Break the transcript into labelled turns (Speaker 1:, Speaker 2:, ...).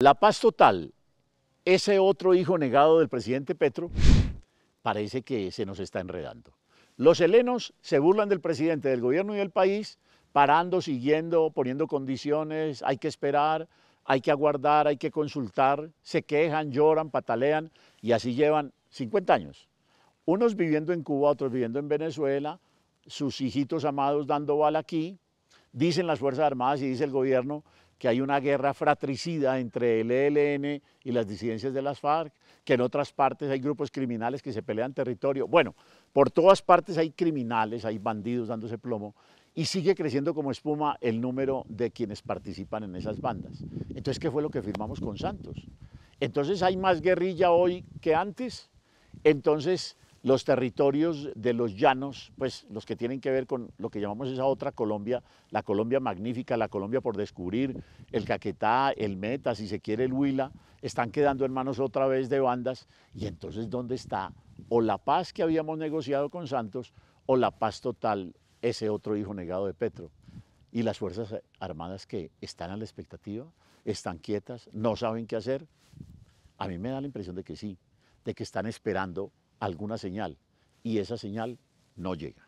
Speaker 1: La paz total, ese otro hijo negado del presidente Petro, parece que se nos está enredando. Los helenos se burlan del presidente, del gobierno y del país, parando, siguiendo, poniendo condiciones, hay que esperar, hay que aguardar, hay que consultar, se quejan, lloran, patalean y así llevan 50 años. Unos viviendo en Cuba, otros viviendo en Venezuela, sus hijitos amados dando bala aquí, dicen las Fuerzas Armadas y dice el gobierno que hay una guerra fratricida entre el ELN y las disidencias de las FARC, que en otras partes hay grupos criminales que se pelean territorio. Bueno, por todas partes hay criminales, hay bandidos dándose plomo y sigue creciendo como espuma el número de quienes participan en esas bandas. Entonces, ¿qué fue lo que firmamos con Santos? Entonces hay más guerrilla hoy que antes. Entonces, los territorios de los llanos, pues los que tienen que ver con lo que llamamos esa otra Colombia, la Colombia magnífica, la Colombia por descubrir, el Caquetá, el Meta, si se quiere el Huila, están quedando en manos otra vez de bandas. Y entonces, ¿dónde está o la paz que habíamos negociado con Santos o la paz total, ese otro hijo negado de Petro? Y las Fuerzas Armadas que están a la expectativa, están quietas, no saben qué hacer. A mí me da la impresión de que sí, de que están esperando alguna señal y esa señal no llega.